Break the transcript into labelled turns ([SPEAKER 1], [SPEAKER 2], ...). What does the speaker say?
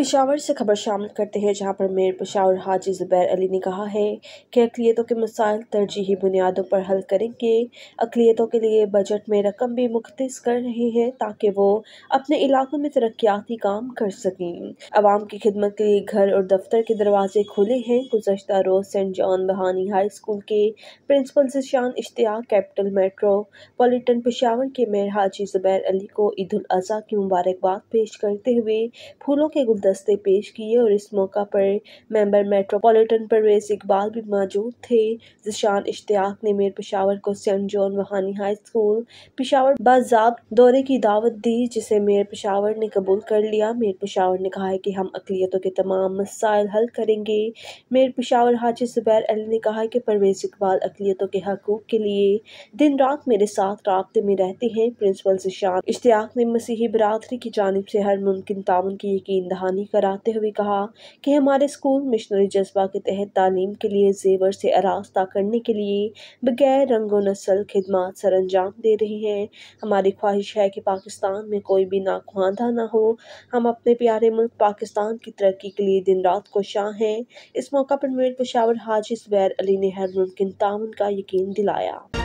[SPEAKER 1] पेशावर से खबर शामिल करते हैं जहां पर मेयर पेशावर हाजी ज़ुबैर अली ने कहा है कि अकलीतों के मसाइल तरजीही बुनियादों पर हल करेंगे अकलीतों के लिए बजट में रकम भी मुख्त कर रहे हैं ताकि वो अपने इलाकों में तरक्याती काम कर सकें आवाम की खिदमत के लिए घर और दफ्तर के दरवाजे खुले हैं गुजशत रोज़ सेंट जॉन बहानी हाई स्कूल के principal Zeeshan Ishtiaq capital metropolitan Peshawar के मेयर हाजी ज़ुबैर अली को ईद अज़ी की मुबारकबाद पेश करते हुए फूलों के गुलदस्ते दस्ते पेश किए और इस मौका पर मेंबर मेट्रोपॉलिटन परवेज इकबाल भी मौजूद थे जिसान इश्तियाक ने मेयर पिशावर को सेंट जॉन वहानी हाई स्कूल पिशावर बाजाब दौरे की दावत दी जिसे मेयर पिशावर ने कबूल कर लिया मेयर पिशावर ने कहा है कि हम अकलीतों के तमाम मसाइल हल करेंगे मेयर पिशावर हाजी जुबैर अली ने कहा कि परवेज इकबाल अकलीतों के हकूक़ के लिए दिन रात मेरे साथ रबते में रहते हैं प्रिंसिपल जिशान इश्तियाक ने मसीही बरदरी की जानब से हर मुमकिन तान की यकीन दहानी मेहमानी कराते हुए कहा कि हमारे स्कूल मिशनरी जज्बा के तहत तालीम के लिए जेवर से आरास्ता करने के लिए बगैर रंगो नस्ल खदमात सर अंजाम दे रहे हैं हमारी ख्वाहिश है कि पाकिस्तान में कोई भी नाखवानदा ना हो हम अपने प्यारे मुल्क पाकिस्तान की तरक्की के लिए दिन रात को शाह हैं इस मौका पर मेर पशावर हाजी वैर अली ने हर मुमकिन ताउन का यकीन दिलाया